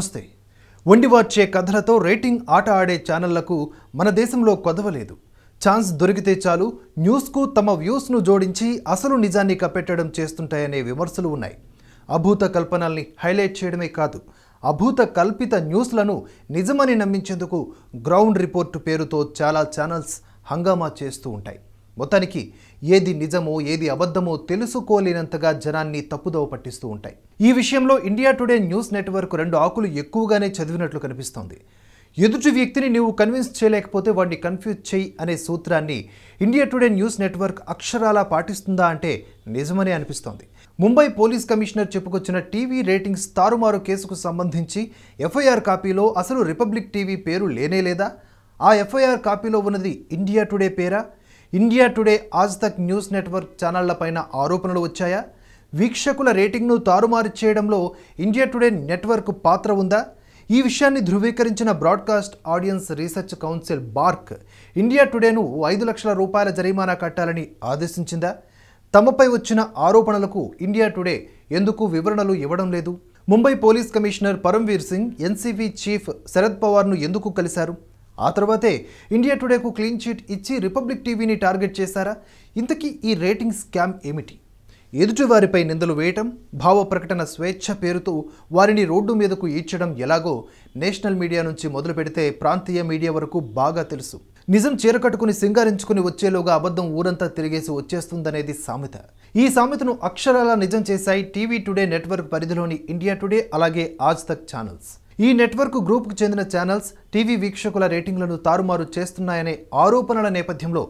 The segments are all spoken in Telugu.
నమస్తే వండివార్చే కథలతో రేటింగ్ ఆట ఆడే ఛానళ్లకు మన దేశంలో కొదవలేదు ఛాన్స్ దొరికితే చాలు న్యూస్కు తమ వ్యూస్ను జోడించి అసలు నిజాన్ని కప్పెట్టడం చేస్తుంటాయనే విమర్శలు ఉన్నాయి అభూత కల్పనల్ని హైలైట్ చేయడమే కాదు అభూత కల్పిత న్యూస్లను నిజమని నమ్మించేందుకు గ్రౌండ్ రిపోర్టు పేరుతో చాలా ఛానల్స్ హంగామా చేస్తూ ఉంటాయి మొత్తానికి ఏది నిజమో ఏది అబద్ధమో తెలుసుకోలేనంతగా జనాన్ని తప్పుదోవ పట్టిస్తూ ఉంటాయి ఈ విషయంలో ఇండియా టుడే న్యూస్ నెట్వర్క్ రెండు ఆకులు ఎక్కువగానే చదివినట్లు కనిపిస్తోంది ఎదుటి వ్యక్తిని నీవు కన్విన్స్ చేయలేకపోతే వాడిని కన్ఫ్యూజ్ చేయి అనే సూత్రాన్ని ఇండియా టుడే న్యూస్ నెట్వర్క్ అక్షరాలా పాటిస్తుందా అంటే నిజమనే అనిపిస్తోంది ముంబై పోలీస్ కమిషనర్ చెప్పుకొచ్చిన టీవీ రేటింగ్స్ తారుమారు కేసుకు సంబంధించి ఎఫ్ఐఆర్ కాపీలో అసలు రిపబ్లిక్ టీవీ పేరు లేనేలేదా ఆ ఎఫ్ఐఆర్ కాపీలో ఉన్నది ఇండియా టుడే పేరా India Today Aaj Tak news network ఛానళ్లపైన ఆరోపణలు వచ్చాయా వీక్షకుల రేటింగ్ను తారుమారు చేయడంలో ఇండియా టుడే నెట్వర్క్ పాత్ర ఉందా ఈ విషయాన్ని ధృవీకరించిన broadcast audience research council BARC India టుడేను ఐదు లక్షల రూపాయల జరిమానా కట్టాలని ఆదేశించిందా తమపై వచ్చిన ఆరోపణలకు ఇండియా టుడే ఎందుకు వివరణలు ఇవ్వడం లేదు Mumbai police commissioner Paramvir Singh NCB chief Sharad పవార్ను ఎందుకు కలిశారు ఆ తర్వాతే ఇండియా టుడేకు క్లీన్ చీట్ ఇచ్చి రిపబ్లిక్ టీవీని టార్గెట్ చేశారా ఇంతకీ ఈ రేటింగ్ స్కామ్ ఏమిటి ఎదుటివారిపై నిందలు వేయటం భావ ప్రకటన స్వేచ్ఛ పేరుతో వారిని రోడ్డు మీదకు ఈడ్చడం ఎలాగో నేషనల్ మీడియా నుంచి మొదలు పెడితే ప్రాంతీయ మీడియా వరకు బాగా తెలుసు నిజం చీరకట్టుకుని సింగారించుకుని వచ్చేలోగా అబద్ధం ఊరంతా తిరిగేసి వచ్చేస్తుందనేది సామెత ఈ సామెతను అక్షరాల నిజం చేశాయి టీవీ టుడే నెట్వర్క్ పరిధిలోని ఇండియా టుడే అలాగే ఆజ్ తక్ ఛానల్స్ ఈ నెట్వర్క్ గ్రూప్కు చెందిన ఛానల్స్ టీవీ వీక్షకుల రేటింగ్లను తారుమారు చేస్తున్నాయనే ఆరోపణల నేపథ్యంలో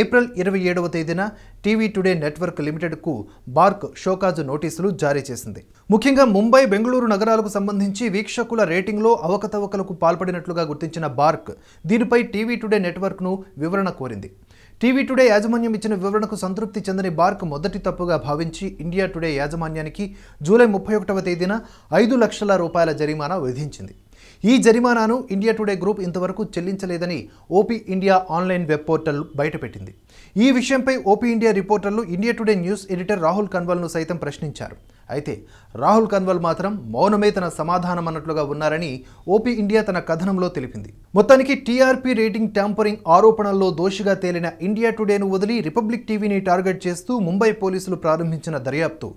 ఏప్రిల్ ఇరవై ఏడవ తేదీన టీవీ టుడే నెట్వర్క్ లిమిటెడ్కు బార్క్ షోకాజు నోటీసులు జారీ చేసింది ముఖ్యంగా ముంబై బెంగళూరు నగరాలకు సంబంధించి వీక్షకుల రేటింగ్లో అవకతవకలకు పాల్పడినట్లుగా గుర్తించిన బార్క్ దీనిపై టీవీ టుడే నెట్వర్క్ను వివరణ కోరింది టీవీ టుడే యాజమాన్యం ఇచ్చిన వివరణకు సంతృప్తి చెందని బార్క్ మొదటి తప్పుగా భావించి ఇండియా టుడే యాజమాన్యానికి జూలై ముప్పై ఒకటవ తేదీన ఐదు లక్షల రూపాయల జరిమానా విధించింది ఈ జరిమానాను ఇండియా టుడే గ్రూప్ ఇంతవరకు చెల్లించలేదని OP India online web portal బయటపెట్టింది ఈ విషయంపై ఓపీ ఇండియా రిపోర్టర్లు India Today news editor Rahul కన్వల్ను సైతం ప్రశ్నించారు అయితే రాహుల్ కన్వల్ మాత్రం మౌనమే తన సమాధానం అన్నట్లుగా ఉన్నారని ఓపీ ఇండియా తన కథనంలో తెలిపింది మొత్తానికి టీఆర్పీ రేటింగ్ ట్యాంపరింగ్ ఆరోపణల్లో దోషిగా తేలిన ఇండియా టుడేను వదిలి రిపబ్లిక్ టీవీని టార్గెట్ చేస్తూ ముంబై పోలీసులు ప్రారంభించిన దర్యాప్తు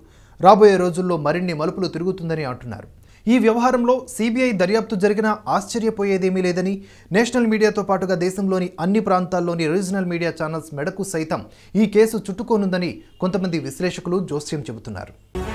రాబోయే రోజుల్లో మరిన్ని మలుపులు తిరుగుతుందని అంటున్నారు ఈ వ్యవహారంలో సిబిఐ దర్యాప్తు జరిగినా ఆశ్చర్యపోయేదేమీ లేదని నేషనల్ మీడియాతో పాటుగా దేశంలోని అన్ని ప్రాంతాల్లోని రీజనల్ మీడియా ఛానల్స్ మెడకు సైతం ఈ కేసు చుట్టుకోనుందని కొంతమంది విశ్లేషకులు జోస్యం చెబుతున్నారు